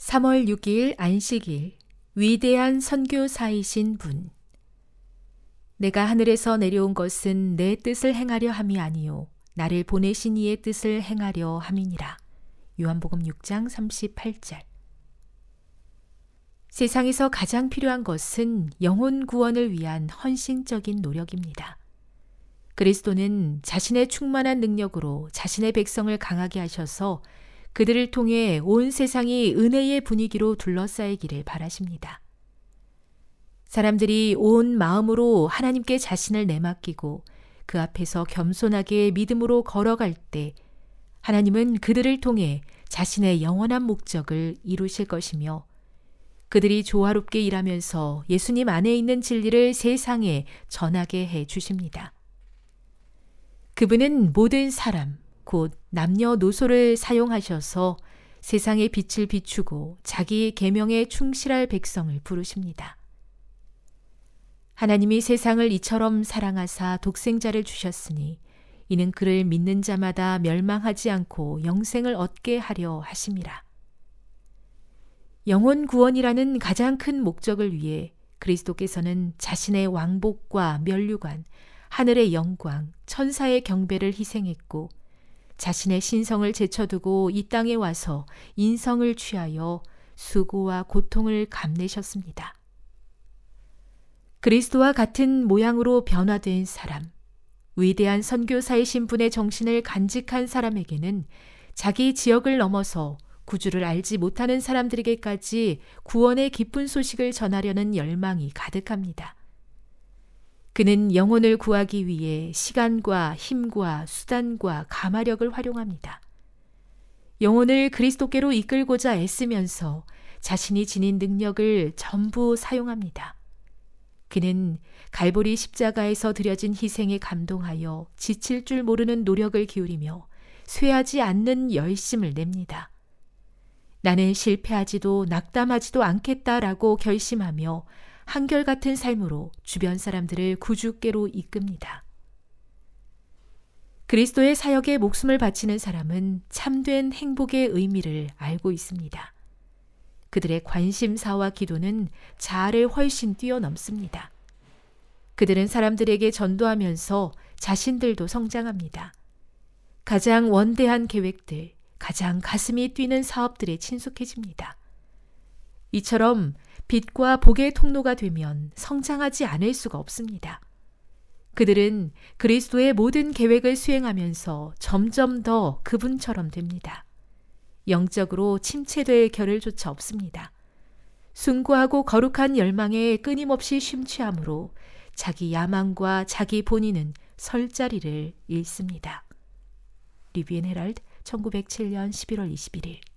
3월 6일 안식일 위대한 선교사이신 분 내가 하늘에서 내려온 것은 내 뜻을 행하려 함이 아니요 나를 보내신 이의 뜻을 행하려 함이니라. 요한복음 6장 38절 세상에서 가장 필요한 것은 영혼 구원을 위한 헌신적인 노력입니다. 그리스도는 자신의 충만한 능력으로 자신의 백성을 강하게 하셔서 그들을 통해 온 세상이 은혜의 분위기로 둘러싸이기를 바라십니다. 사람들이 온 마음으로 하나님께 자신을 내맡기고 그 앞에서 겸손하게 믿음으로 걸어갈 때 하나님은 그들을 통해 자신의 영원한 목적을 이루실 것이며 그들이 조화롭게 일하면서 예수님 안에 있는 진리를 세상에 전하게 해 주십니다. 그분은 모든 사람, 곧 남녀노소를 사용하셔서 세상의 빛을 비추고 자기 계명에 충실할 백성을 부르십니다. 하나님이 세상을 이처럼 사랑하사 독생자를 주셨으니 이는 그를 믿는 자마다 멸망하지 않고 영생을 얻게 하려 하심이라. 영혼 구원이라는 가장 큰 목적을 위해 그리스도께서는 자신의 왕복과 멸류관, 하늘의 영광, 천사의 경배를 희생했고 자신의 신성을 제쳐두고 이 땅에 와서 인성을 취하여 수고와 고통을 감내셨습니다. 그리스도와 같은 모양으로 변화된 사람, 위대한 선교사이신 분의 정신을 간직한 사람에게는 자기 지역을 넘어서 구주를 알지 못하는 사람들에게까지 구원의 기쁜 소식을 전하려는 열망이 가득합니다. 그는 영혼을 구하기 위해 시간과 힘과 수단과 가마력을 활용합니다. 영혼을 그리스도께로 이끌고자 애쓰면서 자신이 지닌 능력을 전부 사용합니다. 그는 갈보리 십자가에서 드려진 희생에 감동하여 지칠 줄 모르는 노력을 기울이며 쇠하지 않는 열심을 냅니다. 나는 실패하지도 낙담하지도 않겠다라고 결심하며 한결같은 삶으로 주변 사람들을 구주께로 이끕니다. 그리스도의 사역에 목숨을 바치는 사람은 참된 행복의 의미를 알고 있습니다. 그들의 관심사와 기도는 자아를 훨씬 뛰어넘습니다. 그들은 사람들에게 전도하면서 자신들도 성장합니다. 가장 원대한 계획들, 가장 가슴이 뛰는 사업들에 친숙해집니다. 이처럼 빛과 복의 통로가 되면 성장하지 않을 수가 없습니다. 그들은 그리스도의 모든 계획을 수행하면서 점점 더 그분처럼 됩니다. 영적으로 침체될 결을조차 없습니다. 숭고하고 거룩한 열망에 끊임없이 심취함으로 자기 야망과 자기 본인은 설 자리를 잃습니다. 리비엔 헤랄드 1907년 11월 21일